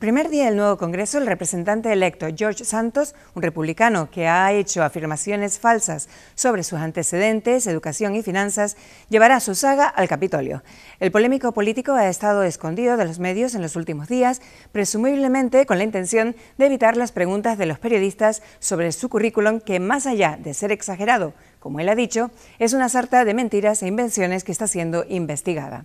primer día del nuevo Congreso, el representante electo George Santos, un republicano que ha hecho afirmaciones falsas sobre sus antecedentes, educación y finanzas, llevará su saga al Capitolio. El polémico político ha estado escondido de los medios en los últimos días, presumiblemente con la intención de evitar las preguntas de los periodistas sobre su currículum que, más allá de ser exagerado, como él ha dicho, es una sarta de mentiras e invenciones que está siendo investigada.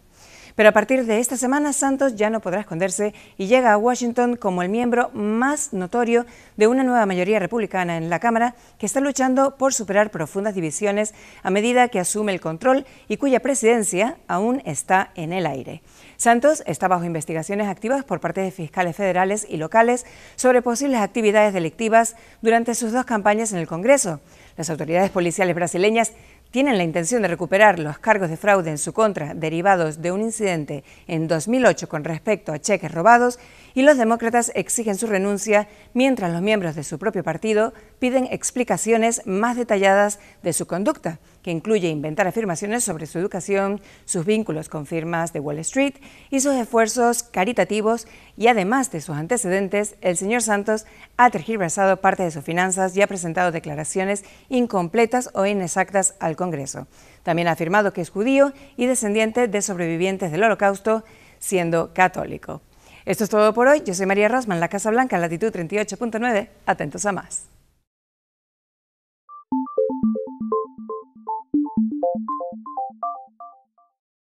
Pero a partir de esta semana, Santos ya no podrá esconderse y llega a Washington como el miembro más notorio de una nueva mayoría republicana en la Cámara que está luchando por superar profundas divisiones a medida que asume el control y cuya presidencia aún está en el aire. Santos está bajo investigaciones activas por parte de fiscales federales y locales sobre posibles actividades delictivas durante sus dos campañas en el Congreso. Las autoridades policiales brasileñas tienen la intención de recuperar los cargos de fraude en su contra derivados de un incidente en 2008 con respecto a cheques robados y los demócratas exigen su renuncia mientras los miembros de su propio partido piden explicaciones más detalladas de su conducta que incluye inventar afirmaciones sobre su educación, sus vínculos con firmas de Wall Street y sus esfuerzos caritativos, y además de sus antecedentes, el señor Santos ha tergiversado parte de sus finanzas y ha presentado declaraciones incompletas o inexactas al Congreso. También ha afirmado que es judío y descendiente de sobrevivientes del Holocausto, siendo católico. Esto es todo por hoy. Yo soy María Rasman, La Casa Blanca, latitud 38.9. Atentos a más.